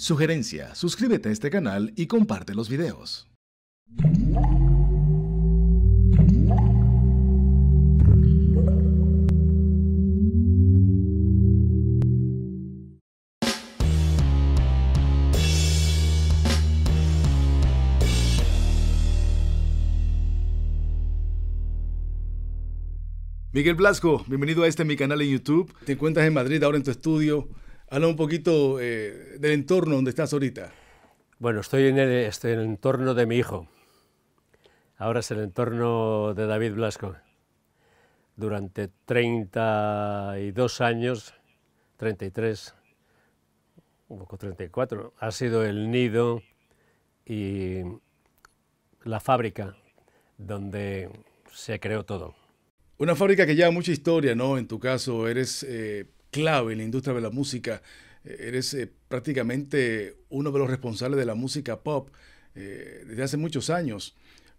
Sugerencia, suscríbete a este canal y comparte los videos. Miguel Blasco, bienvenido a este mi canal en YouTube. Te encuentras en Madrid ahora en tu estudio Habla un poquito eh, del entorno donde estás ahorita. Bueno, estoy en, el, entorno de mi hijo. Ahora es el entorno de David Blasco. Durante 32 años, 33, un poco 34, ha sido el nido y la fábrica donde se creó todo. Una fábrica que lleva mucha historia, ¿no? En tu caso, eres eh, clave en la industria de la música. Eh, eres eh, prácticamente uno de los responsables de la música pop eh, desde hace muchos años.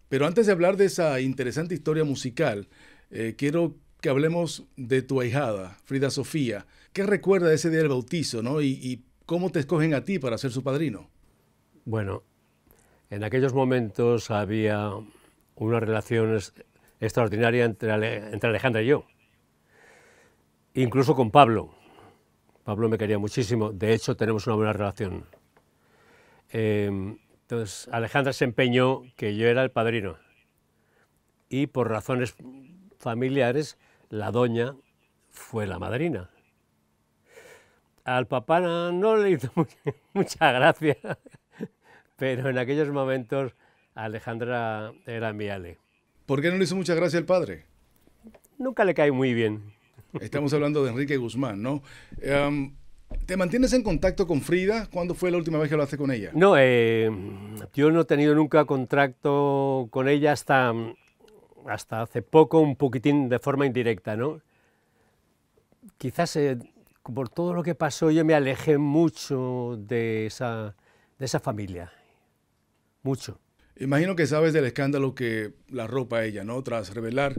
Pero antes de hablar de esa interesante historia musical, quiero que hablemos de tu ahijada, Frida Sofía. ¿Qué recuerda de ese día del bautizo ¿no? y, cómo te escogen a ti para ser su padrino? Bueno, en aquellos momentos había una relación extraordinaria entre Alejandra y yo incluso con Pablo. Pablo me quería muchísimo, de hecho tenemos una buena relación. Em, entonces Alejandra se empeñó que yo era el padrino y por razones familiares la doña fue la madrina. Al papá no, le hizo mucha, gracias, gracia, pero en aquellos momentos Alejandra era mi Ale. ¿Por qué no le hizo mucha gracia al padre? Nunca le cae muy bien. Estamos hablando de Enrique Guzmán, ¿no? Em, ¿Te mantienes en contacto con Frida? ¿Cuándo fue la última vez que lo hace con ella? No, eh, yo no he tenido nunca contacto con ella hasta, hasta hace poco, un poquitín de forma indirecta, ¿no? Quizás eh, por todo lo que pasó yo me alejé mucho de esa, de esa familia, mucho. Imagino que sabes del escándalo que la ropa ella, ¿no? Tras revelar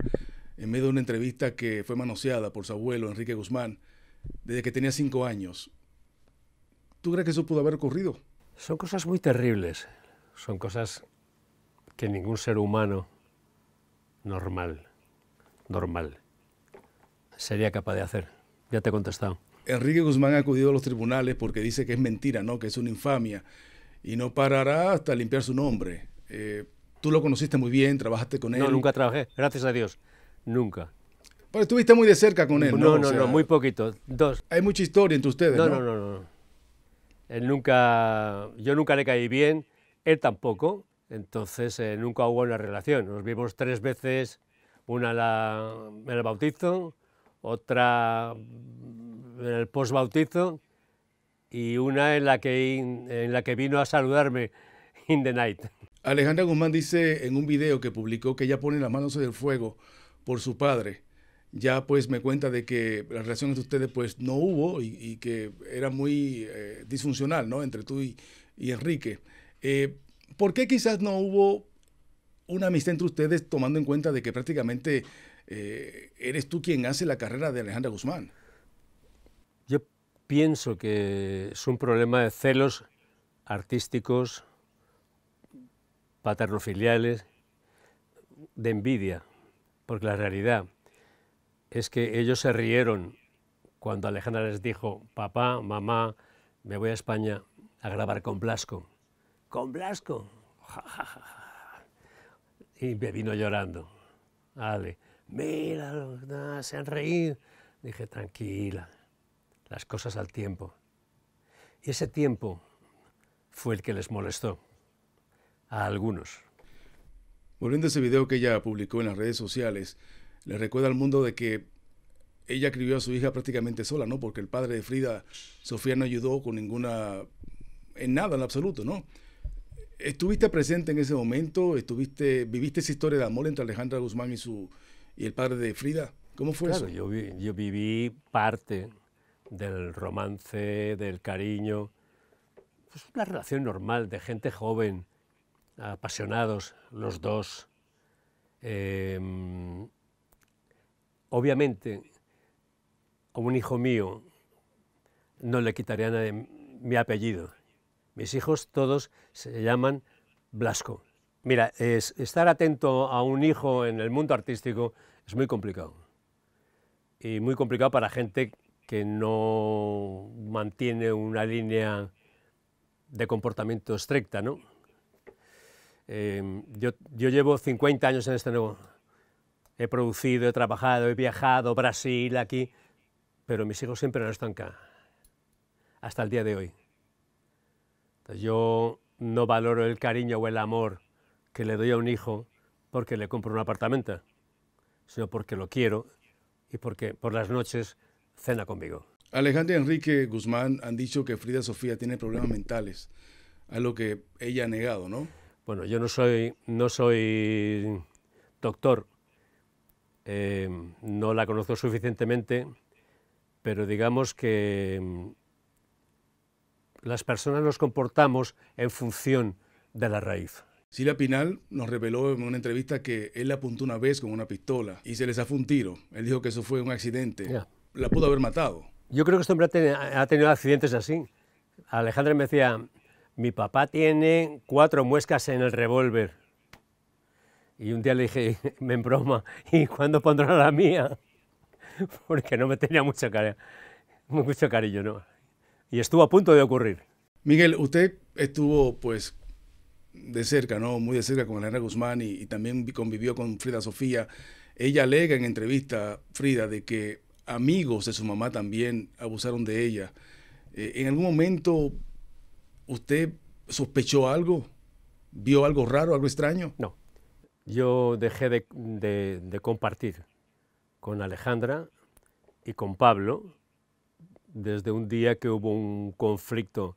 en medio de una entrevista que fue manoseada por su abuelo, Enrique Guzmán, desde que tenía cinco años. ¿Tú crees que eso pudo haber ocurrido? Son cosas muy terribles. Son cosas que ningún ser humano normal, normal, sería capaz de hacer. Ya te he contestado. Enrique Guzmán ha acudido a los tribunales porque dice que es mentira, ¿no? Que es una infamia. Y no parará hasta limpiar su nombre. Eh, tú lo conociste muy bien, trabajaste con él. No, nunca trabajé, gracias a Dios. Nunca. Pero estuviste muy de cerca con él. No, no, no, no muy poquito. Dos. Hay mucha historia entre ustedes. No, no, no, no. no. Él nunca, yo nunca le caí bien, él tampoco. Entonces eh, nunca hubo una relación. Nos vimos tres veces, una la, en el bautizo, otra en el post-bautizo y una en la que, en la que vino a saludarme in the night. Alejandra Guzmán dice en un video que publicó que ella pone las manos sobre el fuego por su padre, ya pues me cuenta de que la relación entre ustedes pues no hubo y, que era muy eh, disfuncional, ¿no? Entre tú y, Enrique. Eh, ¿Por qué quizás no hubo una amistad entre ustedes tomando en cuenta de que prácticamente eh, eres tú quien hace la carrera de Alejandra Guzmán? Yo pienso que es un problema de celos artísticos, paternofiliales, de envidia porque la realidad es que ellos se rieron cuando Alejandra les dijo, papá, mamá, me voy a España a grabar con Blasco. ¿Con Blasco? Y me vino llorando. Ale, mira, se han reído. Dije, tranquila, las cosas al tiempo. Y ese tiempo fue el que les molestó a algunos. Volviendo a ese video que ella publicó en las redes sociales, le recuerda al mundo de que ella escribió a su hija prácticamente sola, ¿no? Porque el padre de Frida, Sofía, no ayudó con ninguna, en nada, en absoluto, ¿no? ¿Estuviste presente en ese momento? ¿Estuviste, viviste esa historia de amor entre Alejandra Guzmán y, su, y el padre de Frida? ¿Cómo fue eso? Yo, yo viví parte del romance, del cariño. Es una relación normal de gente joven apasionados los dos. Em, obviamente, como un hijo mío no le quitaría nada de mi apellido. Mis hijos todos se llaman Blasco. Mira, estar atento a un hijo en el mundo artístico es muy complicado. Y muy complicado para gente que no mantiene una línea de comportamiento estricta, ¿no? Em, yo, llevo 50 años en este nuevo. He producido, he trabajado, he viajado, Brasil, aquí, pero mis hijos siempre no están acá, hasta el día de hoy. yo no valoro el cariño o el amor que le doy a un hijo porque le compro un apartamento, sino porque lo quiero y porque por las noches cena conmigo. Alejandra y Enrique Guzmán han dicho que Frida Sofía tiene problemas mentales, a lo que ella ha negado, ¿no? Bueno, yo no soy, no soy doctor, eh, no la conozco suficientemente, pero digamos que mm, las personas nos comportamos en función de la raíz. Sila Pinal nos reveló en una entrevista que él la apuntó una vez con una pistola y se le zafó un tiro. Él dijo que eso fue un accidente. La pudo haber matado. Yo creo que este hombre ha tenido accidentes así. Alejandra me decía, mi papá tiene cuatro muescas en el revólver. Y un día le dije, me en broma, ¿y cuándo pondrá la mía? Porque no me tenía mucha cariño, mucho cariño, ¿no? Y estuvo a punto de ocurrir. Miguel, usted estuvo, pues, de cerca, ¿no? Muy de cerca con Elena Guzmán y, también convivió con Frida Sofía. Ella alega en entrevista, Frida, de que amigos de su mamá también abusaron de ella. Eh, ¿En algún momento ¿Usted sospechó algo? ¿Vio algo raro, algo extraño? No. Yo dejé de, compartir con Alejandra y con Pablo desde un día que hubo un conflicto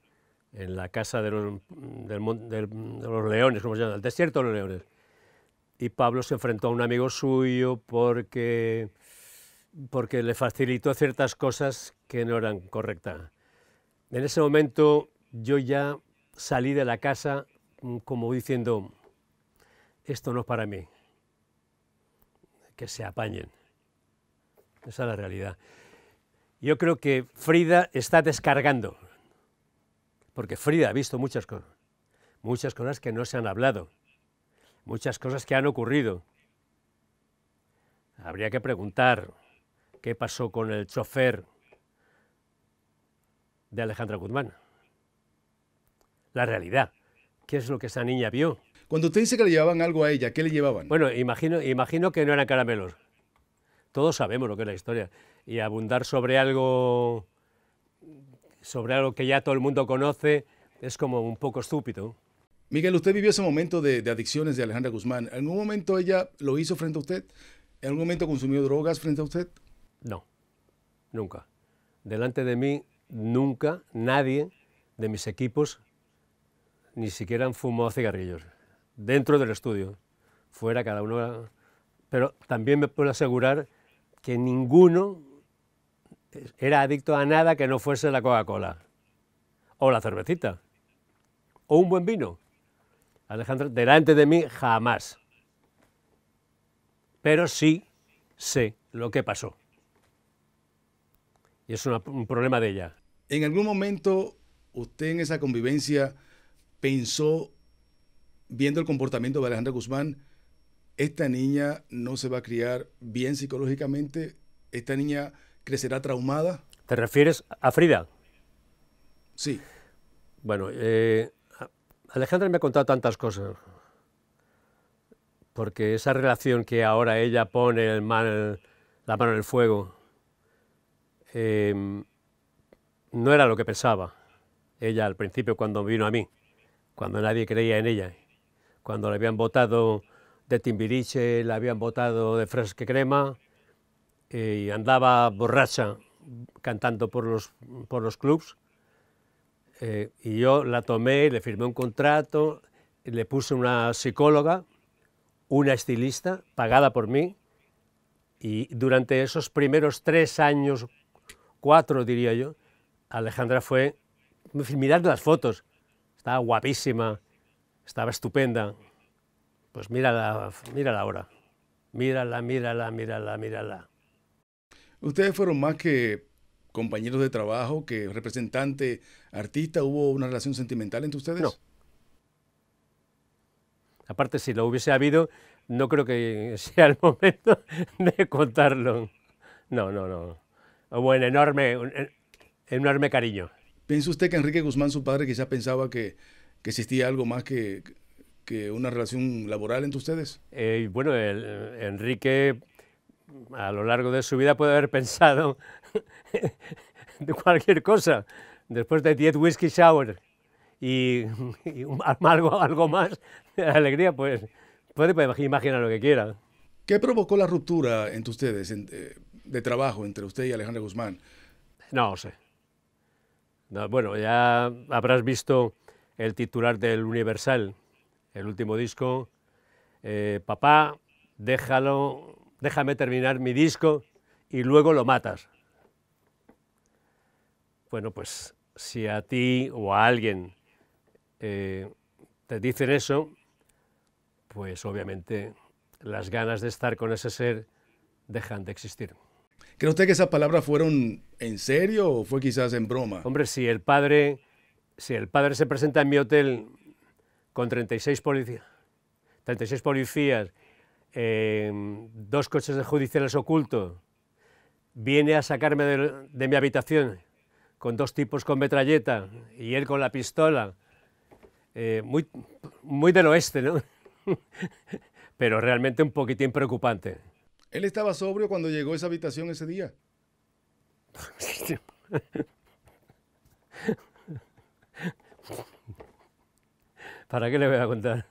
en la casa de los, leones, como se llama, el desierto de los leones. Y Pablo se enfrentó a un amigo suyo porque, porque le facilitó ciertas cosas que no eran correctas. En ese momento yo ya salí de la casa mm, como diciendo, esto no es para mí, que se apañen. Esa es la realidad. Yo creo que Frida está descargando, porque Frida ha visto muchas cosas, muchas cosas que no se han hablado, muchas cosas que han ocurrido. Habría que preguntar qué pasó con el chofer de Alejandra Guzmán la realidad. ¿Qué es lo que esa niña vio? Cuando usted dice que le llevaban algo a ella, ¿qué le llevaban? Bueno, imagino, imagino que no eran caramelos. Todos sabemos lo que es la historia. Y abundar sobre algo, sobre algo que ya todo el mundo conoce es como un poco estúpido. Miguel, usted vivió ese momento de, adicciones de Alejandra Guzmán. ¿En algún momento ella lo hizo frente a usted? ¿En algún momento consumió drogas frente a usted? No, nunca. Delante de mí, nunca nadie de mis equipos ni siquiera han fumado cigarrillos, dentro del estudio, fuera cada uno. Pero también me puedo asegurar que ninguno era adicto a nada que no fuese la Coca-Cola, o la cervecita, o un buen vino. Alejandro, delante de mí jamás. Pero sí sé lo que pasó. Y es un problema de ella. En algún momento, usted en esa convivencia pensó, viendo el comportamiento de Alejandra Guzmán, esta niña no se va a criar bien psicológicamente, esta niña crecerá traumada. ¿Te refieres a Frida? Sí. Bueno, eh, Alejandra me ha contado tantas cosas, porque esa relación que ahora ella pone la mano en el fuego, eh, no era lo que pensaba ella al principio cuando vino a mí cuando nadie creía en ella, cuando la habían votado de Timbiriche, la habían votado de Fresque Crema eh, y andaba borracha cantando por los, por los clubs. Eh, y yo la tomé, le firmé un contrato, le puse una psicóloga, una estilista, pagada por mí, y durante esos primeros tres años, cuatro diría yo, Alejandra fue, mirad las fotos, estaba guapísima, estaba estupenda. Pues mírala, mírala ahora. Mírala, mírala, mírala, mírala. Ustedes fueron más que compañeros de trabajo, que representante, artista. ¿Hubo una relación sentimental entre ustedes? No. Aparte, si lo hubiese habido, no creo que sea el momento de contarlo. No, no, no. Hubo enorme, un enorme cariño. ¿Piensa usted que Enrique Guzmán, su padre, quizá pensaba que, existía algo más que, una relación laboral entre ustedes? Eh, bueno, eh, Enrique a lo largo de su vida puede haber pensado de cualquier cosa. Después de 10 whisky shower y, algo, algo, más de alegría, pues puede, pues, imaginar lo que quiera. ¿Qué provocó la ruptura entre ustedes, eh, de trabajo entre usted y Alejandro Guzmán? No sé bueno, ya habrás visto el titular del Universal, el último disco, eh, papá, déjalo, déjame terminar mi disco y luego lo matas. Bueno, pues si a ti o a alguien eh, te dicen eso, pues obviamente las ganas de estar con ese ser dejan de existir. ¿Cree usted que esas palabras fueron en serio o fue quizás en broma? Hombre, si el padre, si el padre se presenta en mi hotel con 36 policías, 36 em, policías, dos coches de judiciales ocultos, viene a sacarme de, mi habitación con dos tipos con metralleta y él con la pistola, eh, muy, muy del oeste, ¿no? Pero realmente un poquitín preocupante. Él estaba sobrio cuando llegó a esa habitación ese día. ¿Para qué le voy a contar?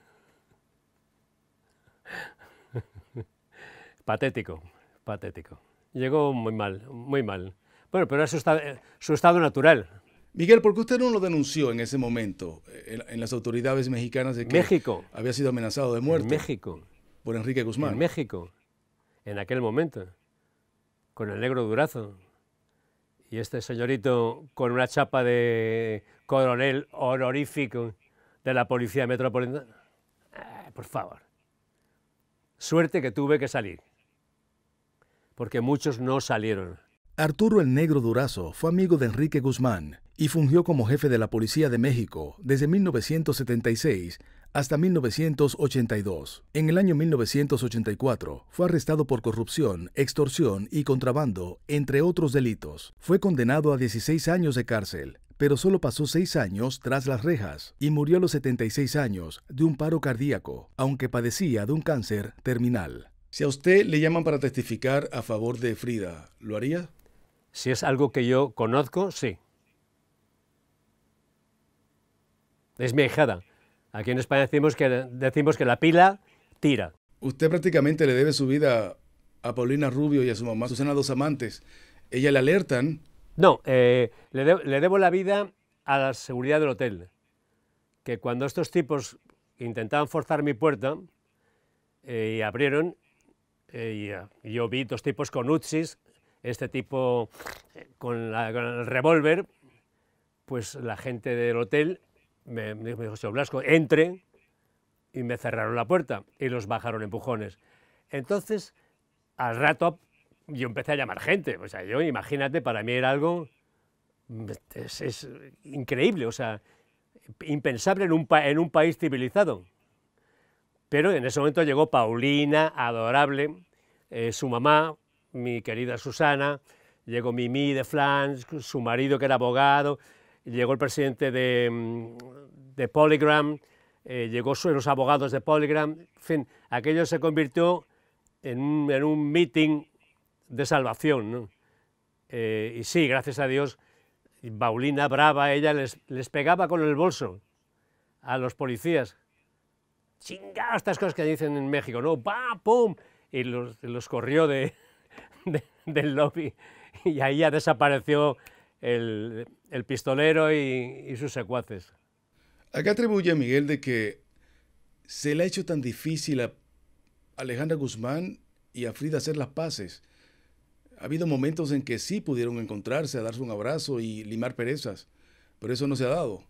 Patético, patético. Llegó muy mal, muy mal. Bueno, pero era su, estado, su estado natural. Miguel, ¿por qué usted no lo denunció en ese momento en, las autoridades mexicanas de que México. había sido amenazado de muerte? En México. Por Enrique Guzmán. México en aquel momento, con el negro durazo. Y este señorito con una chapa de coronel honorífico de la Policía Metropolitana. Ah, por favor. Suerte que tuve que salir, porque muchos no salieron. Arturo el Negro Durazo fue amigo de Enrique Guzmán y fungió como jefe de la Policía de México desde 1976 hasta 1982. En el año 1984 fue arrestado por corrupción, extorsión y contrabando, entre otros delitos. Fue condenado a 16 años de cárcel, pero solo pasó seis años tras las rejas y murió a los 76 años de un paro cardíaco, aunque padecía de un cáncer terminal. Si a usted le llaman para testificar a favor de Frida, ¿lo haría? Si es algo que yo conozco, sí. Es mi Aquí en España decimos que, decimos que la pila tira. Usted prácticamente le debe su vida a Paulina Rubio y a su mamá Susana Dos Amantes. ¿Ella le alertan? No, eh, le, debo la vida a la seguridad del hotel. Que cuando estos tipos intentaban forzar mi puerta eh, y abrieron, eh, yo vi dos tipos con Utsis, este tipo con, con el revólver, pues la gente del hotel me, dijo José Blasco, entre, y me cerraron la puerta y los bajaron empujones. Entonces, al rato yo empecé a llamar gente, o sea, yo imagínate, para mí era algo es, increíble, o sea, impensable en un, país civilizado. Pero en ese momento llegó Paulina, adorable, eh, su mamá, mi querida Susana, llegó Mimi de Flans, su marido que era abogado, llegó el presidente de, mm, de Polygram, eh, llegó los abogados de Polygram, en fin, aquello se convirtió en un, en meeting de salvación. Eh, y sí, gracias a Dios, Paulina Brava, ella les, les pegaba con el bolso a los policías. Chingados estas cosas que dicen en México, ¿no? ¡Pam, pum! Y los, corrió del lobby y ahí ya desapareció el, pistolero y, sus secuaces. ¿A qué atribuye Miguel de que se le ha hecho tan difícil a Alejandra Guzmán y a Frida hacer las paces. Ha habido momentos en que sí pudieron encontrarse, darse un abrazo y limar perezas, pero eso no se ha dado.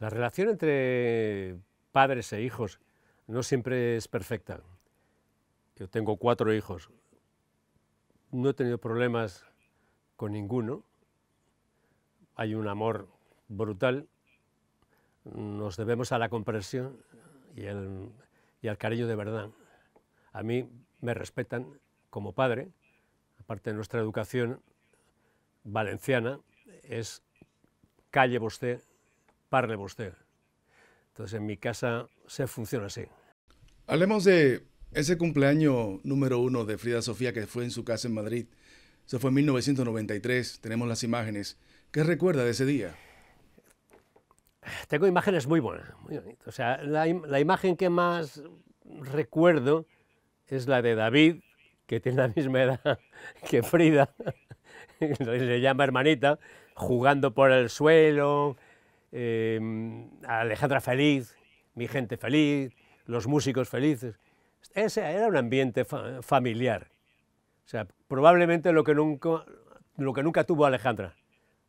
La relación entre padres e hijos no siempre es perfecta. Yo tengo cuatro hijos. No he tenido problemas con ninguno. Hay un amor brutal. Nos debemos a la comprensión y, al cariño de verdad. A mí me respetan como padre. Aparte de nuestra educación valenciana, es calle vosté, parle vosté. Entonces en mi casa se funciona así. Hablemos de ese cumpleaños número uno de Frida Sofía que fue en su casa en Madrid. Eso fue en 1993, tenemos las imágenes. ¿Qué recuerda de ese día? Tengo imágenes muy buenas, muy bonitas. O sea, la, imagen que más recuerdo es la de David, que tiene la misma edad que Frida, le llama hermanita, jugando por el suelo, em, Alejandra feliz, mi gente feliz, los músicos felices. Ese era un ambiente familiar. O sea, probablemente lo que nunca, lo que nunca tuvo Alejandra,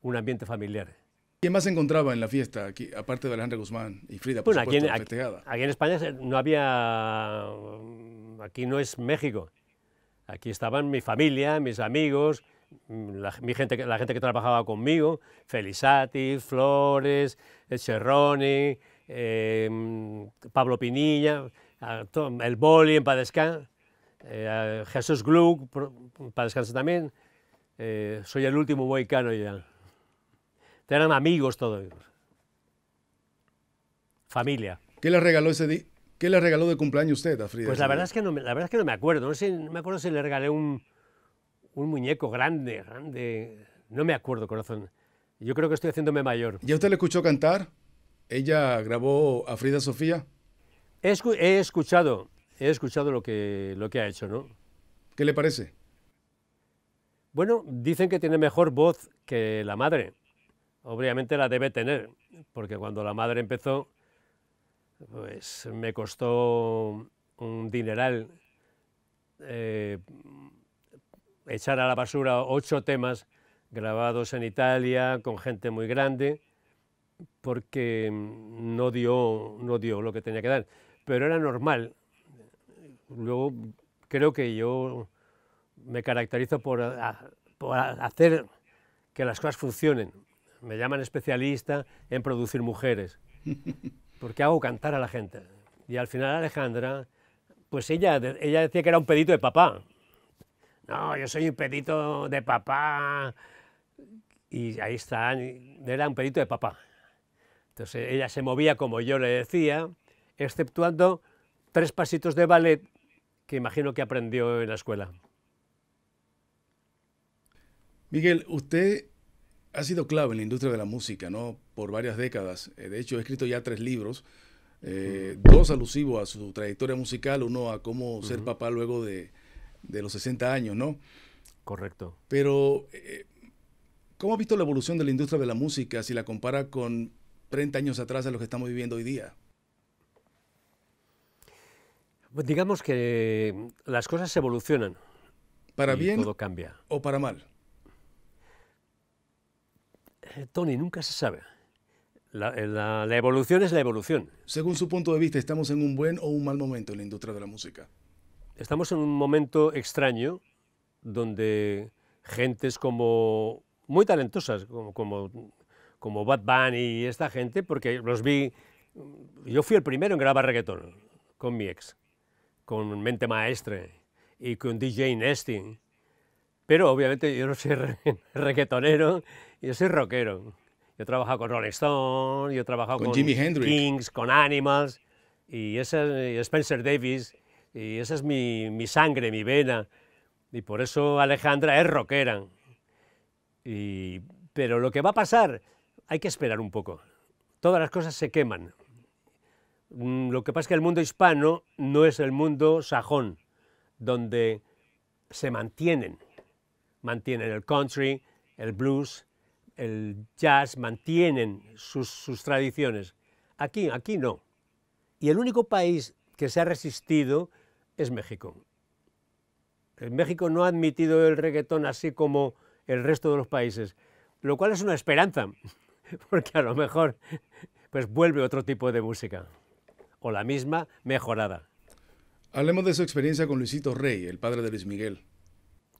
un ambiente familiar. ¿Quién más se encontraba en la fiesta, aquí, aparte de Alejandra Guzmán y Frida, por aquí, en, aquí, en España no había... Aquí no es México. Aquí estaban mi familia, mis amigos, la, mi gente, la gente que trabajaba conmigo, Felisati, Flores, eh, Cerrone, eh, Pablo Pinilla, el Boli en Padescán. Eh, Jesús Gluck, para descansar también. Eh, soy el último y ya. Eran amigos todos. Familia. ¿Qué le regaló ese día? ¿Qué le regaló de cumpleaños usted a Frida? Pues la verdad es que no, la verdad es que no me acuerdo. No, sé, no me acuerdo si le regalé un, un muñeco grande, grande. No me acuerdo, corazón. Yo creo que estoy haciéndome mayor. ¿Ya usted le escuchó cantar? ¿Ella grabó a Frida Sofía? He, escuchado he escuchado lo que, lo que ha hecho, ¿no? ¿Qué le parece? Bueno, dicen que tiene mejor voz que la madre. Obviamente la debe tener, porque cuando la madre empezó, pues me costó un dineral eh, echar a la basura ocho temas grabados en Italia con gente muy grande, porque no dio, no dio lo que tenía que dar. Pero era normal, Luego creo que yo me caracterizo eh, por, hacer que las cosas funcionen. Me llaman especialista en producir mujeres, porque hago cantar a la gente. Y al final Alejandra, pues ella, ella decía que era un pedito de papá. No, yo soy un pedito de papá. Y ahí está, era un pedito de papá. Entonces ella se movía como yo le decía, exceptuando tres pasitos de ballet que imagino que aprendió en la escuela. Miguel, usted ha sido clave en la industria de la música, ¿no? Por varias décadas. Eh, de hecho, ha escrito ya tres libros, eh, dos alusivos a su trayectoria musical, uno a cómo ser papá luego de, los 60 años, ¿no? Correcto. Pero, eh, ¿cómo ha visto la evolución de la industria de la música si la compara con 30 años atrás a lo que estamos viviendo hoy día? Pues digamos que mm, las cosas evolucionan. ¿Para y bien todo cambia. o para mal? Eh, Tony, nunca se sabe. Eh, la, evolución es la evolución. Según su punto de vista, ¿estamos en un buen o un mal momento en la industria de la música? Estamos en un momento extraño donde gentes como muy talentosas, como, como, como Bad Bunny y esta gente, porque los vi, yo fui el primero en grabar reggaetón con mi ex con Mente Maestre y con DJ Nesting. Pero obviamente yo no soy reggaetonero, yo soy rockero. Yo he trabajado con Rolling Stone, yo he trabajado con, Jimi Hendrix. Kings, con Animals, y ese Spencer Davis, y esa es mi, sangre, mi vena. Y por eso Alejandra es rockera. pero lo que va a pasar, hay que esperar un poco. Todas las cosas se queman. Mm, lo que pasa es que el mundo hispano no es el mundo sajón, donde se mantienen, mantienen el country, el blues, el jazz, mantienen sus, tradiciones. Aquí, aquí no. Y el único país que se ha resistido es México. México no ha admitido el reggaetón así como el resto de los países, lo cual es una esperanza, porque a lo mejor pues vuelve otro tipo de música o la misma mejorada. Hablemos de su experiencia con Luisito Rey, el padre de Luis Miguel.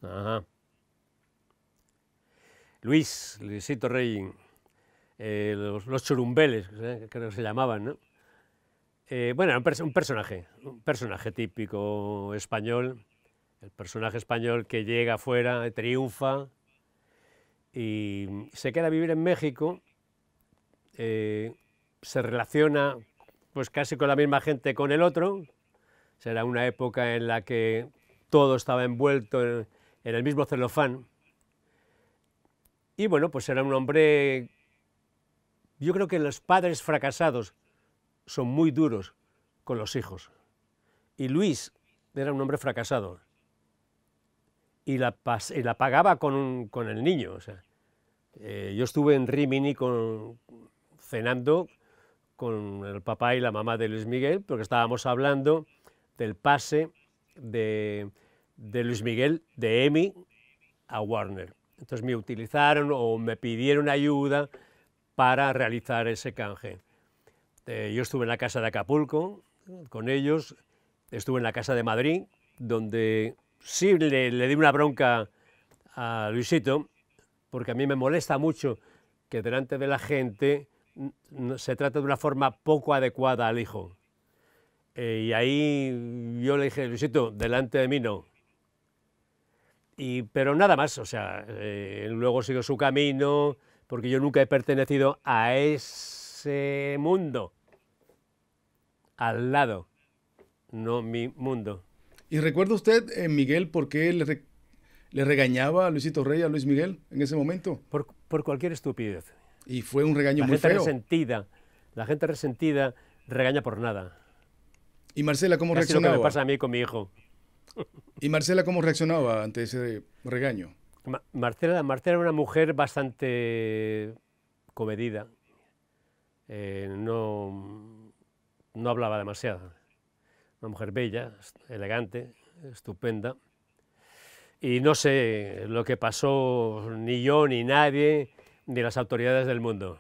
Ajá. Luis, Luisito Rey, eh, los, churumbeles, eh, creo que se llamaban, ¿no? Eh, bueno, un, un, personaje, un personaje típico español, el personaje español que llega afuera, triunfa y se queda a vivir en México, se relaciona pues casi con la misma gente con el otro. Será una época en la que todo estaba envuelto en, el mismo celofán. Y bueno, pues era un hombre, yo creo que los padres fracasados son muy duros con los hijos. Y Luis era un hombre fracasado. Y la, pagaba con, el niño. Eh, yo estuve en Rimini con, cenando con el papá y la mamá de Luis Miguel, porque estábamos hablando del pase de, Luis Miguel de EMI a Warner. Entonces me utilizaron o me pidieron ayuda para realizar ese canje. Eh, yo estuve en la casa de Acapulco con ellos, estuve en la casa de Madrid, donde sí le di una bronca a Luisito, porque a mí me molesta mucho que delante de la gente se trata de una forma poco adecuada al hijo. Eh, y ahí yo le dije, Luisito, delante de mí no. Y, pero nada más, o sea, eh, luego siguió su camino, porque yo nunca he pertenecido a ese mundo, al lado, no mi mundo. ¿Y recuerda usted, eh, Miguel, por qué le, regañaba a Luisito Rey, a Luis Miguel, en ese momento? por cualquier estupidez. Y fue un regaño la muy gente resentida, la gente resentida regaña por nada. ¿Y Marcela cómo reaccionaba? Lo me pasa a mí con mi hijo. ¿Y Marcela cómo reaccionaba ante ese regaño? Marcela, Marcela era una mujer bastante comedida. Eh, no, no hablaba demasiado. Una mujer bella, elegante, estupenda. Y no sé lo que pasó, ni yo ni nadie ni las autoridades del mundo.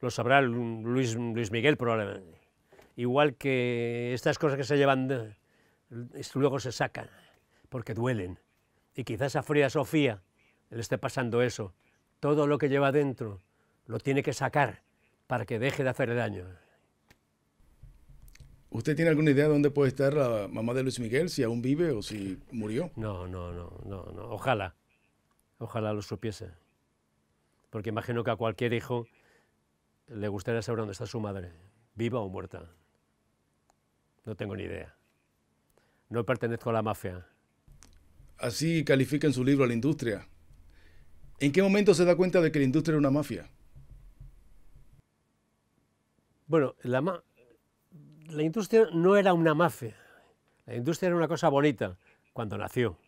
Lo sabrá Luis, Luis Miguel probablemente. Igual que estas cosas que se llevan luego se sacan porque duelen. Y quizás a Fría Sofía le esté pasando eso. Todo lo que lleva dentro lo tiene que sacar para que deje de hacerle daño. ¿Usted tiene alguna idea de dónde puede estar la mamá de Luis Miguel, si aún vive o si murió? No, no, no, no, no. Ojalá, ojalá lo supiese porque imagino que a cualquier hijo le gustaría saber dónde está su madre, viva o muerta. No tengo ni idea. No pertenezco a la mafia. Así califica en su libro a la industria. ¿En qué momento se da cuenta de que la industria era una mafia? Bueno, la, la industria no era una mafia. La industria era una cosa bonita cuando nació.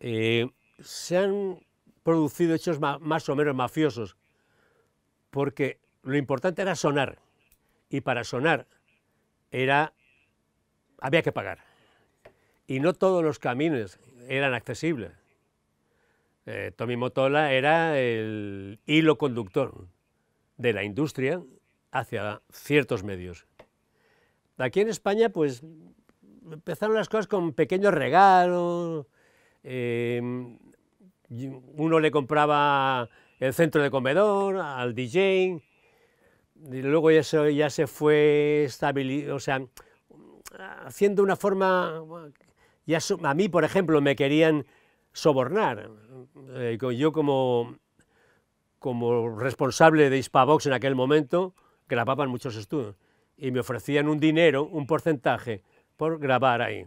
Eh, se han producido hechos más o menos mafiosos, porque lo importante era sonar, y para sonar era, había que pagar, y no todos los caminos eran accesibles. Tomi eh, Tommy Motola era el hilo conductor de la industria hacia ciertos medios. Aquí en España, pues, empezaron las cosas con pequeños regalos, eh, uno le compraba el centro de comedor, al DJ, y luego eso ya se fue estabilizando, o sea, haciendo una forma, ya a mí por ejemplo me querían sobornar, eh, yo como, como responsable de Hispavox en aquel momento grababan muchos estudios y me ofrecían un dinero, un porcentaje por grabar ahí,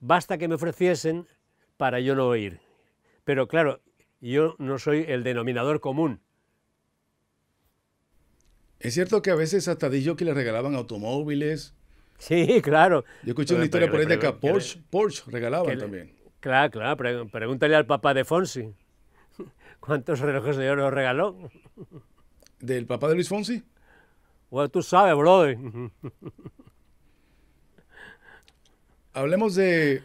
basta que me ofreciesen para yo no ir. Pero claro, yo no soy el denominador común. ¿Es cierto que a veces hasta Tadillo que le regalaban automóviles? Sí, claro. Yo escuché una historia por ahí de que Porsche, Porsche regalaban también. Claro, claro. pregúntale al papá de Fonsi. ¿Cuántos relojes de oro regaló? ¿Del papá de Luis Fonsi? Bueno, tú sabes, brother. Hablemos de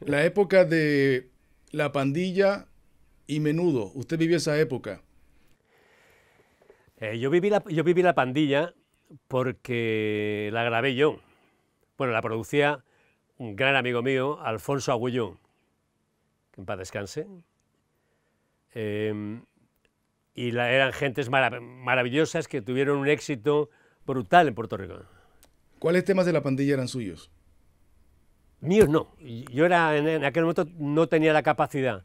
la época de la Pandilla y Menudo. ¿Usted vivió esa época? Eh, yo, viví la, Pandilla porque la grabé yo. Bueno, la producía un gran amigo mío, Alfonso Agüello, que en paz descanse. Em, y la, eran gentes maravillosas que tuvieron un éxito brutal en Puerto Rico. ¿Cuáles temas de la pandilla eran suyos? Míos no. Yo era, en, aquel momento no tenía la capacidad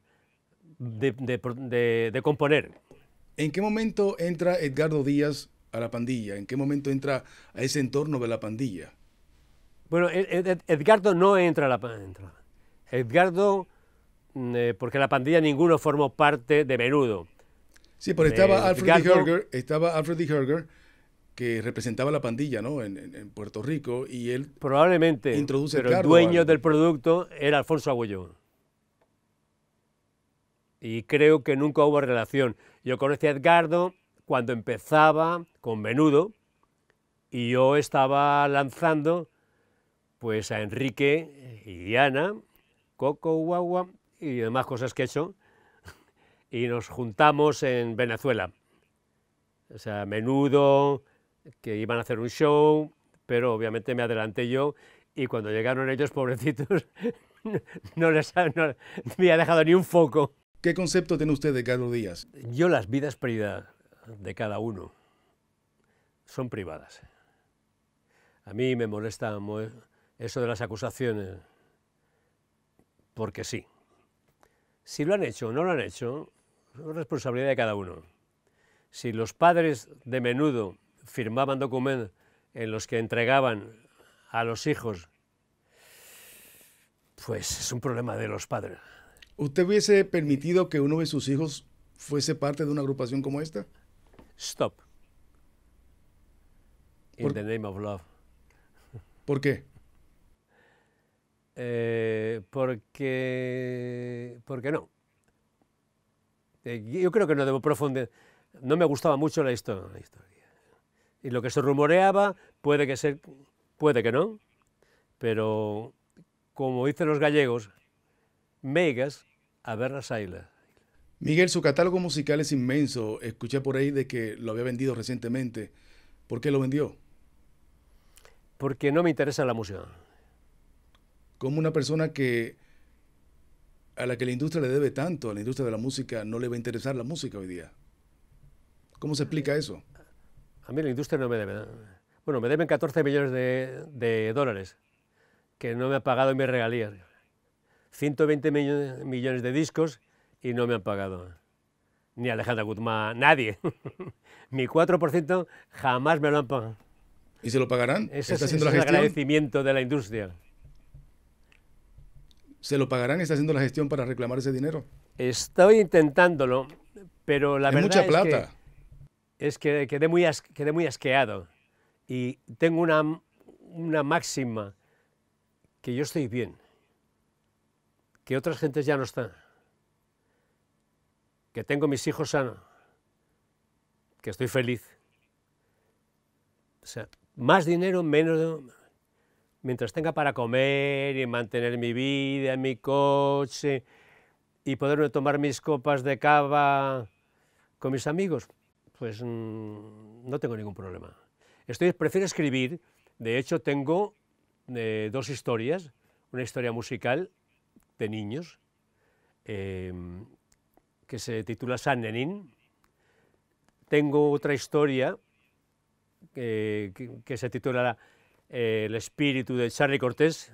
de, componer. ¿En qué momento entra Edgardo Díaz a la pandilla? ¿En qué momento entra a ese entorno de la pandilla? Bueno, Edgardo no entra a la pandilla. Edgardo, mm, eh, porque la pandilla ninguno formó parte de menudo. Sí, pero estaba eh, Alfred estaba Alfred D que representaba la pandilla en, Puerto Rico y él probablemente pero el, dueño del producto era Alfonso Agüello. y creo que nunca hubo relación yo conocí a Edgardo cuando empezaba con Menudo y yo estaba lanzando pues a Enrique y Diana Coco Guagua y demás cosas que he hecho y nos juntamos en Venezuela o sea Menudo que iban a hacer un show, pero obviamente me adelanté yo y cuando llegaron ellos, pobrecitos, no les había me ha dejado ni un foco. ¿Qué concepto tiene usted de Carlos Díaz? Yo las vidas privadas de cada uno son privadas. A mí me molesta eso de las acusaciones, porque sí. Si lo han hecho o no lo han hecho, es responsabilidad de cada uno. Si los padres de menudo firmaban documentos en los que entregaban a los hijos, pues es un problema de los padres. ¿Usted hubiese permitido que uno de sus hijos fuese parte de una agrupación como esta? Stop. In the name of love. ¿Por qué? Eh, porque, porque no. Eh, yo creo que no debo profundizar. No me gustaba mucho La historia. Y lo que se rumoreaba puede que puede que no, pero como dicen los gallegos, megas a ver las ailas. Miguel, su catálogo musical es inmenso. Escuché por ahí de que lo había vendido recientemente. ¿Por qué lo vendió? Porque no me interesa la música. Como una persona que a la que la industria le debe tanto, a la industria de la música, no le va a interesar la música hoy día. ¿Cómo se explica eso? A mí la industria no me debe. Bueno, me deben 14 millones de, dólares, que no me ha pagado mis regalía. 120 millones, de discos y no me han pagado. Ni Alejandra Guzmán, nadie. Mi 4% jamás me lo han pagado. ¿Y se lo pagarán? es el agradecimiento de la industria. ¿Se lo pagarán está haciendo la gestión para reclamar ese dinero? Estoy intentándolo, pero la es verdad mucha plata es que quedé muy, muy asqueado y tengo una, máxima, que yo estoy bien, que otras gentes ya no están, que tengo mis hijos sanos, que estoy feliz. O sea, más dinero, menos... Mientras tenga para comer y mantener mi vida, mi coche y poderme tomar mis copas de cava con mis amigos, pues mm, no tengo ningún problema. Estoy, prefiero escribir, de hecho tengo eh, dos historias, una historia musical de niños, em, que se titula San Tengo otra historia eh, que, que, se titula eh, El espíritu de Charlie Cortés,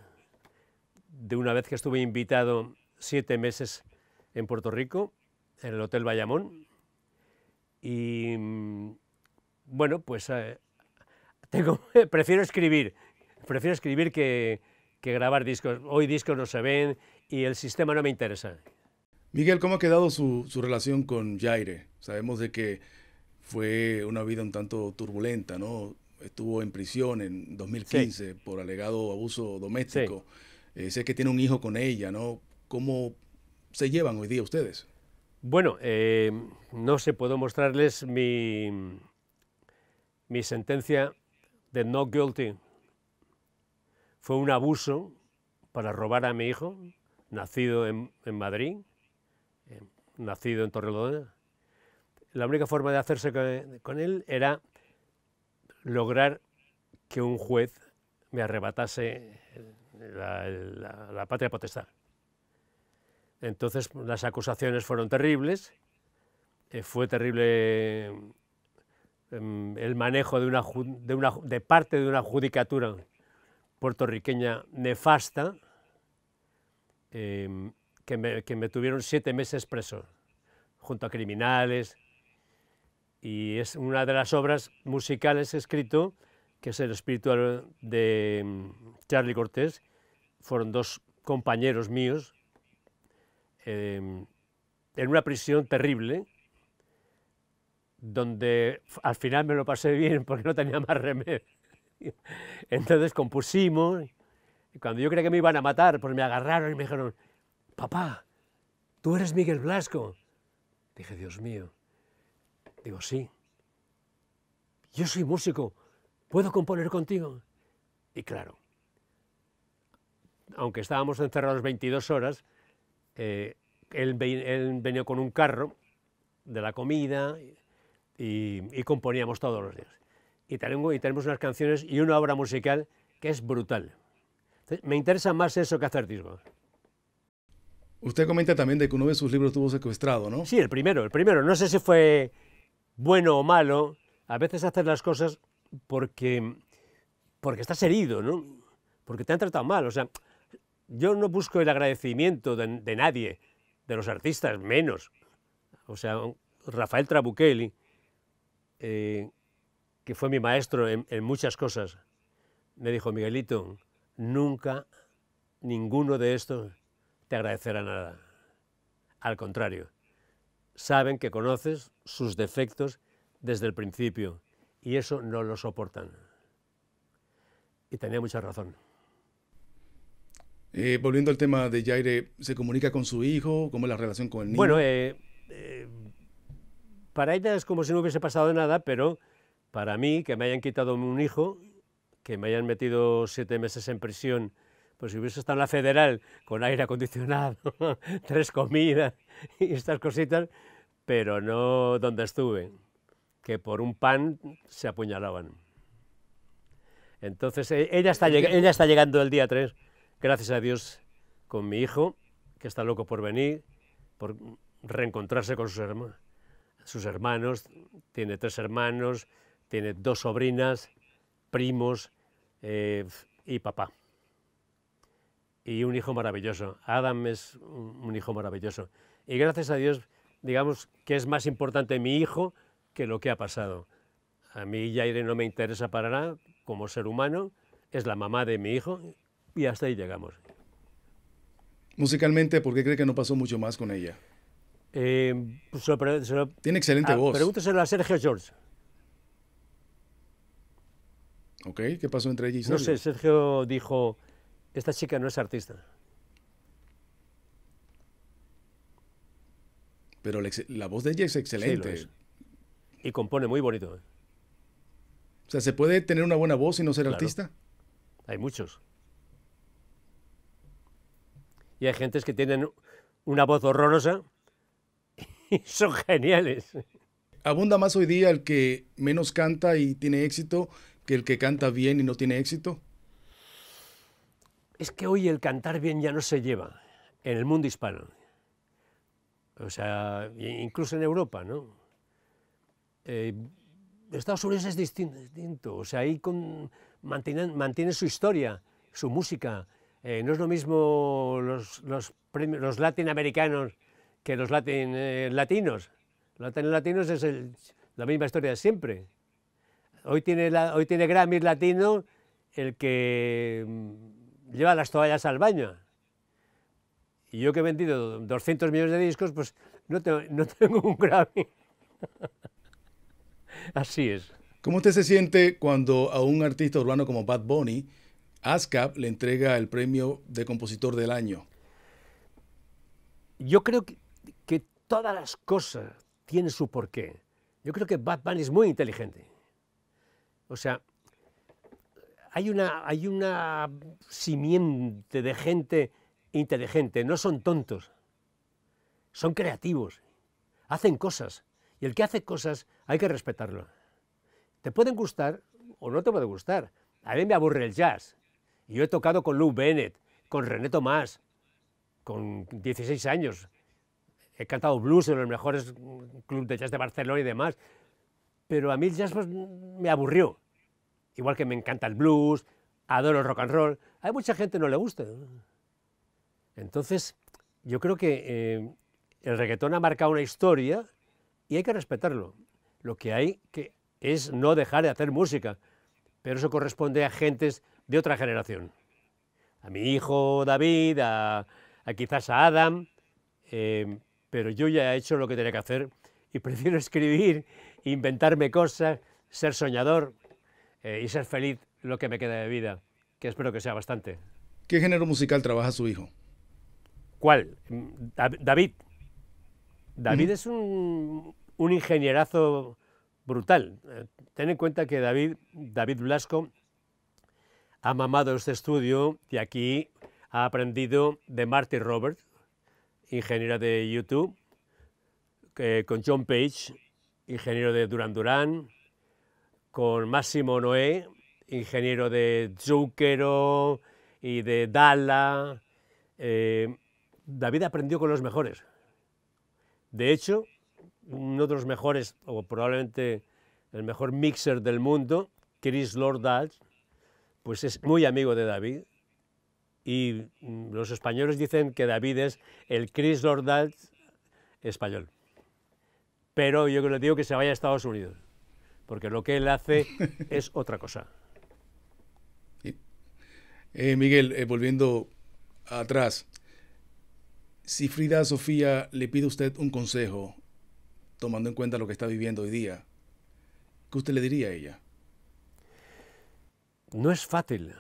de una vez que estuve invitado siete meses en Puerto Rico, en el Hotel Bayamón, y mm, bueno, pues eh, tengo, prefiero escribir, prefiero escribir que, grabar discos. Hoy discos no se ven y el sistema no me interesa. Miguel, ¿cómo ha quedado su, relación con Jaire? Sabemos de que fue una vida un tanto turbulenta, ¿no? Estuvo en prisión en 2015 por alegado abuso doméstico. Eh, sé que tiene un hijo con ella, ¿no? ¿Cómo se llevan hoy día ustedes? Bueno, eh, no se puedo mostrarles mi, mi sentencia de no guilty. Fue un abuso para robar a mi hijo, nacido en, Madrid, eh, nacido en Torrelodones. La única forma de hacerse con, él era lograr que un juez me arrebatase la patria potestad. Entonces las acusaciones fueron terribles, eh, fue terrible em, el manejo de, parte de una judicatura puertorriqueña nefasta, em, que, me, tuvieron siete meses preso, junto a criminales, y es una de las obras musicales escrito, que es el espíritu de em, Charlie Cortés, fueron dos compañeros míos, Em, en una prisión terrible, donde al final me lo pasé bien porque no tenía más remedio. Entonces compusimos, y cuando yo creía que me iban a matar, pues me agarraron y me dijeron, papá, tú eres Miguel Blasco. Dije, Dios mío. Digo, sí. Yo soy músico, ¿puedo componer contigo? Y claro, aunque estábamos encerrados 22 horas, eh, él, venía con un carro de la comida y, componíamos todos los días. Y tenemos, unas canciones y una obra musical que es brutal. me interesa más eso que hacer discos. Usted comenta también de que uno de sus libros estuvo secuestrado, ¿no? Sí, el primero, el primero. No sé si fue bueno o malo. A veces haces las cosas porque, porque estás herido, ¿no? Porque te han tratado mal. O sea, yo no busco el agradecimiento de, nadie, de los artistas menos. O sea, Rafael Trabuchelli, eh, que fue mi maestro en, muchas cosas, me dijo, Miguelito, nunca ninguno de estos te agradecerá nada. Al contrario, saben que conoces sus defectos desde el principio y eso no lo soportan. Y tenía mucha razón. Eh, volviendo al tema de Jaire, ¿se comunica con su hijo? ¿Cómo es la relación con el niño? Bueno, eh, eh, para ella es como si no hubiese pasado nada, pero para mí, que me hayan quitado un hijo, que me hayan metido siete meses en prisión, pues si hubiese estado en la federal con aire acondicionado, tres comidas y estas cositas, pero no donde estuve, que por un pan se apuñalaban. Entonces, e, ella está, ella está llegando el día 3 gracias a Dios, con mi hijo, que está loco por venir, por reencontrarse con sus, hermanos. Tiene tres hermanos, tiene dos sobrinas, primos eh, y papá. Y un hijo maravilloso. Adam es un, hijo maravilloso. Y gracias a Dios, digamos que es más importante mi hijo que lo que ha pasado. A mí Irene no me interesa para nada como ser humano, es la mamá de mi hijo y hasta ahí llegamos. Musicalmente, ¿por qué cree que no pasó mucho más con ella? Eh, pues Tiene excelente ah, voz. Pregúnteselo a Sergio George. Ok, ¿qué pasó entre ella y Sergio? No sé, Sergio dijo, esta chica no es artista. Pero la, voz de ella es excelente. y compone muy bonito. ¿eh? O sea, ¿se puede tener una buena voz y no ser artista? Hay muchos y hay gentes que tienen una voz horrorosa y son geniales. Abunda más hoy día el que menos canta y tiene éxito que el que canta bien y no tiene éxito. Es que hoy el cantar bien ya no se lleva en el mundo hispano. O sea, incluso en Europa, ¿no? Eh, Estados Unidos es distinto, o sea, ahí mantienen, mantiene su historia, su música, eh, no es lo mismo los, los, que los eh, latinos. Los latinos es la misma historia de siempre. Hoy tiene, hoy tiene Grammy latino el que mm, lleva las toallas al baño. Y yo que he vendido 200 millones de discos, pues no, tengo, no tengo un Grammy. Así es. ¿Cómo usted se siente cuando a un artista urbano como Bad Bunny ASCAP le entrega el premio de compositor del año. Yo creo que, todas las cosas tienen su porqué. Yo creo que Batman es muy inteligente. O sea, hay una, hay una simiente de gente inteligente, no son tontos, son creativos, hacen cosas. Y el que hace cosas hay que respetarlo. Te pueden gustar o no te puede gustar. A mí me aburre el jazz yo he tocado con Lou Bennett, con René Tomás, con 16 años. He cantado blues en los mejores clubes de jazz de Barcelona y demás. Pero a mí el jazz pues, me aburrió. Igual que me encanta el blues, adoro el rock and roll. Hay mucha gente que no le gusta. Entonces, yo creo que eh, el reggaetón ha marcado una historia y hay que respetarlo. Lo que hay que es no dejar de hacer música, pero eso corresponde a gentes de otra generación. A mi hijo David, a, quizás a Adam, em, pero yo ya he hecho lo que tenía que hacer y prefiero escribir, inventarme cosas, ser soñador eh, y ser feliz lo que me queda de vida, que espero que sea bastante. ¿Qué género musical trabaja su hijo? ¿Cuál? Mm, David. David es un, un ingenierazo brutal. Eh, ten en cuenta que David, David Blasco ha mamado este estudio y aquí ha aprendido de Marty Robert, ingeniero de YouTube, con John Page, ingeniero de Duran Duran, con Máximo Noé, ingeniero de Zucchero y de Dalla. Eh, David aprendió con los mejores. De hecho, uno de los mejores, o probablemente el mejor mixer del mundo, Chris lord Lord-Alge pues es muy amigo de David y mm, los españoles dicen que David es el Chris Lordal español. Pero yo le digo que se vaya a Estados Unidos, porque lo que él hace es otra cosa. Eh, Miguel, eh, volviendo atrás, si Frida Sofía le pide a usted un consejo, tomando en cuenta lo que está viviendo hoy día, ¿qué usted le diría a ella? no es fácil.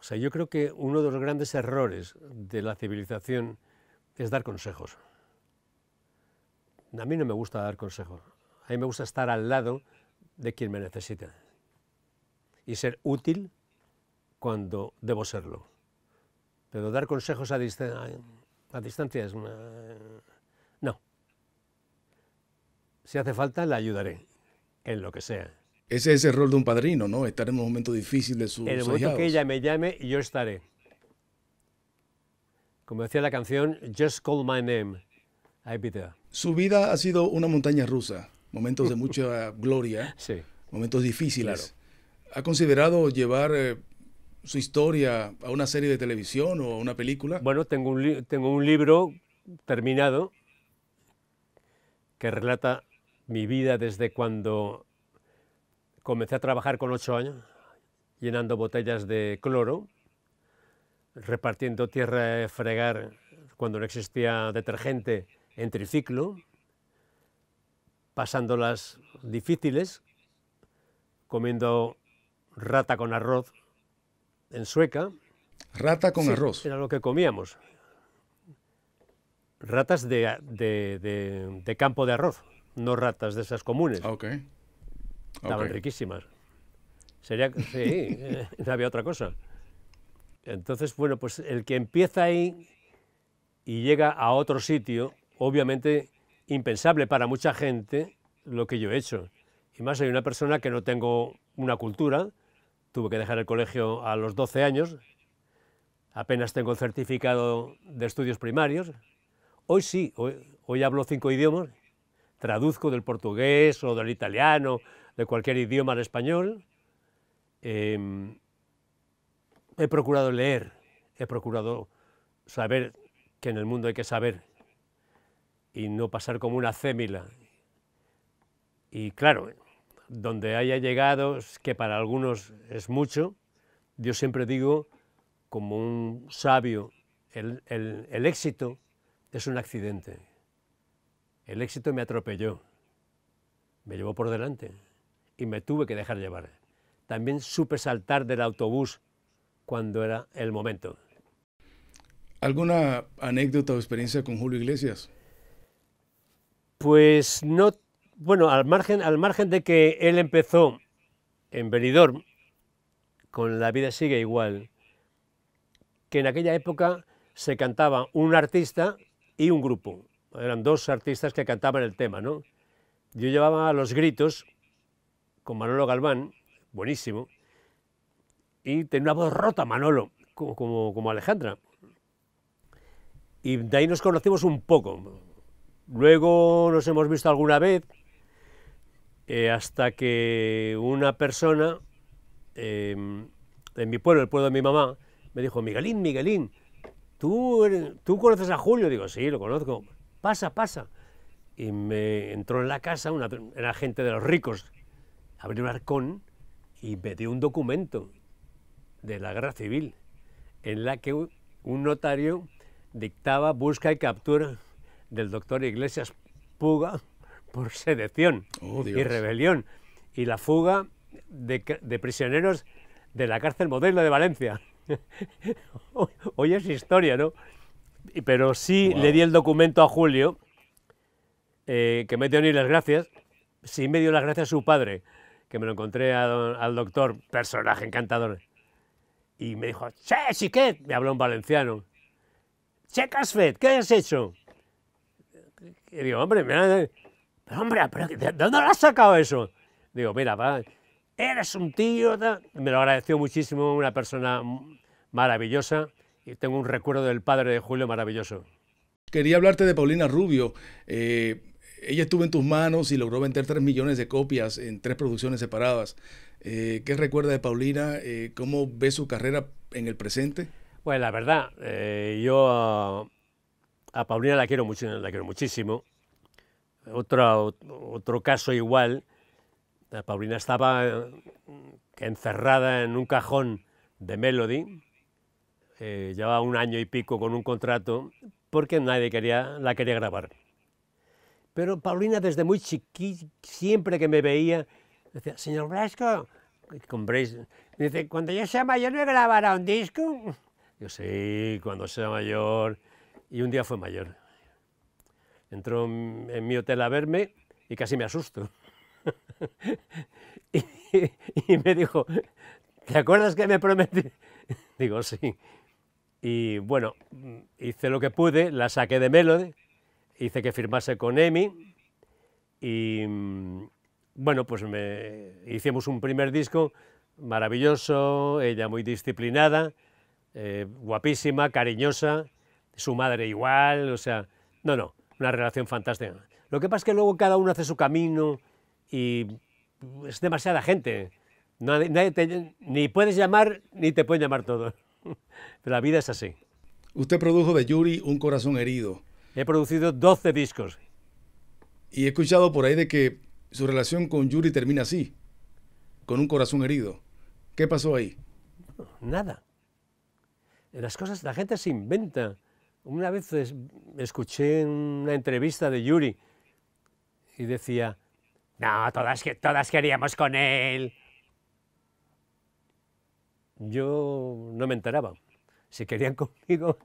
O sea, yo creo que uno de los grandes errores de la civilización es dar consejos. A mí no me gusta dar consejos. A mí me gusta estar al lado de quien me necesita y ser útil cuando debo serlo. Pero dar consejos a, distancia es una... No. Si hace falta, la ayudaré, en lo que sea. Ese es el rol de un padrino, ¿no? Estar en un momento difícil de su En el momento que ella me llame, yo estaré. Como decía la canción, Just Call My Name. be there. Su vida ha sido una montaña rusa, momentos de mucha gloria, momentos difíciles. ¿Ha considerado llevar eh, su historia a una serie de televisión o a una película? Bueno, tengo tengo un libro terminado que relata mi vida desde cuando Comencé a trabajar con ocho años, llenando botellas de cloro, repartiendo tierra de fregar cuando no existía detergente en triciclo, pasando difíciles, comiendo rata con arroz en Sueca. Rata con arroz. Era lo que comíamos. Ratas de, campo de arroz, no ratas de esas comunes. Ah, okay. Estaban riquísimas. Sería, sí, eh, no había otra cosa. Entonces, bueno, pues el que empieza ahí y llega a otro sitio, obviamente impensable para mucha gente lo que yo he hecho. Y más hay una persona que no tengo una cultura, tuve que dejar el colegio a los 12 años, apenas tengo el certificado de estudios primarios. Hoy sí, hoy hablo cinco idiomas, traduzco del portugués o del italiano de cualquier idioma al español. Em, he procurado leer, he procurado saber que en el mundo hay que saber y no pasar como una cémila. Y claro, donde haya llegado, que para algunos es mucho, yo siempre digo, como un sabio, el éxito es un accidente. El éxito me atropelló, me llevó por delante y me tuve que dejar llevar. También supe saltar del autobús cuando era el momento. ¿Alguna anécdota o experiencia con Julio Iglesias? Pues no, bueno, al margen, al margen de que él empezó en Benidorm, con La vida sigue igual, que en aquella época se cantaba un artista y un grupo. Eran dos artistas que cantaban el tema, ¿no? Yo llevaba los gritos con Manolo Galván, buenísimo, y tenía una voz rota Manolo, como, como, Alejandra. Y de ahí nos conocimos un poco. Luego nos hemos visto alguna vez, eh, hasta que una persona en em, mi pueblo, el pueblo de mi mamá, me dijo, Miguelín, Miguelín, ¿tú, ¿tú conoces a Julio? Digo, sí, lo conozco. Pasa, pasa. Y me entró en la casa, una, era gente de los ricos, abrió un Arcón y dio un documento de la guerra civil en la que un notario dictaba busca y captura del doctor Iglesias Puga por sedición oh, y rebelión y la fuga de, prisioneros de la cárcel modelo de Valencia. Hoy es historia, ¿no? Pero sí le di el documento a Julio, eh, que me dio ni las gracias, sí me dio las gracias a su padre, que me lo encontré al doctor, personaje encantador, y me dijo, che, chiquet, Me habló un valenciano. Che, Casfet, ¿qué has hecho? Y digo, hombre, mira, pero hombre, pero, ¿de dónde lo has sacado eso? Digo, mira, eres un tío. Me lo agradeció muchísimo, una persona maravillosa. Y tengo un recuerdo del padre de Julio maravilloso. Quería hablarte de Paulina Rubio. Eh, ella estuvo en tus manos y logró vender 3 millones de copias en tres producciones separadas. Eh, ¿Qué recuerda de Paulina? Eh, ¿Cómo ve su carrera en el presente? Pues la verdad, eh, yo a, Paulina la quiero, mucho, la quiero muchísimo. Otro, otro caso igual, Paulina estaba encerrada en un cajón de Melody, llevaba un año y pico con un contrato porque nadie quería, la quería grabar. Pero Paulina desde muy chiquilla, siempre que me veía, decía, señor Blasco, Me dice, cuando yo sea mayor me grabará un disco. Yo sí, cuando sea mayor. Y un día fue mayor. Entró en mi hotel a verme y casi me asusto. y, me dijo, ¿te acuerdas que me prometí? Digo, sí. Y bueno, hice lo que pude, la saqué de Melody hice que firmase con EMI y bueno, pues me, hicimos un primer disco maravilloso, ella muy disciplinada, eh, guapísima, cariñosa, su madre igual, o sea, no, no, una relación fantástica. Lo que pasa es que luego cada uno hace su camino y es demasiada gente. ni puedes llamar ni te pueden llamar todos. Pero la vida es así. Usted produjo de Yuri Un corazón herido. He producido 12 discos. Y he escuchado por ahí de que su relación con Yuri termina así, con un corazón herido. ¿Qué pasó ahí? Nada. Las cosas, la gente se inventa. Una vez escuché una entrevista de Yuri y decía, no, todas, todas queríamos con él. Yo no me enteraba. Si querían conmigo,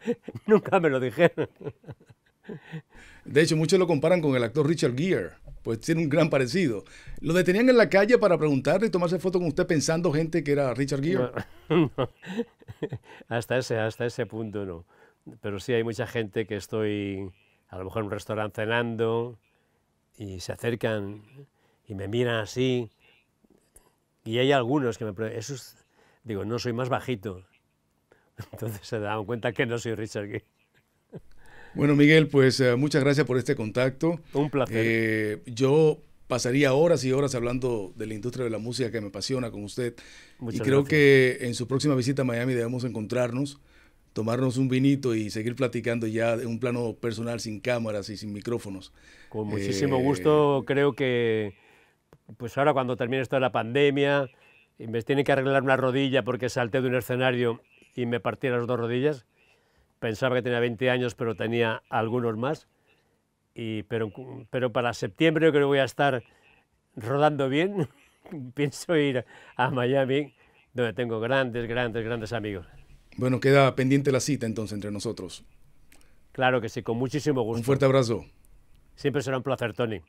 nunca me lo dijeron. De hecho, muchos lo comparan con el actor Richard Gere, pues tiene un gran parecido. Lo detenían en la calle para preguntarle y tomarse foto con usted pensando gente que era Richard Gere. Hasta ese, hasta ese punto no. Pero sí hay mucha gente que estoy a lo mejor en un restaurante cenando y se acercan y me miran así. Y hay algunos que me preguntan, eso es... digo, no soy más bajito. Entonces se dan cuenta que no soy Richard Gere. Bueno, Miguel, pues eh, muchas gracias por este contacto. Un placer. Eh, yo pasaría horas y horas hablando de la industria de la música que me apasiona con usted. y creo que en su próxima visita a Miami debemos encontrarnos, tomarnos un vinito y seguir platicando ya en un plano personal sin cámaras y sin micrófonos. Con eh, muchísimo gusto, creo que pues ahora cuando termine esto la pandemia y me tiene que arreglar una rodilla porque salté de un escenario y me partí las dos rodillas, pensaba que tenía 20 años, pero tenía algunos más. Y, pero, pero para septiembre creo que voy a estar rodando bien. Pienso ir a Miami, donde tengo grandes, grandes, grandes amigos. Bueno, queda pendiente la cita entonces entre nosotros. Claro que sí, con muchísimo gusto. Un fuerte abrazo. Siempre será un placer, Tony.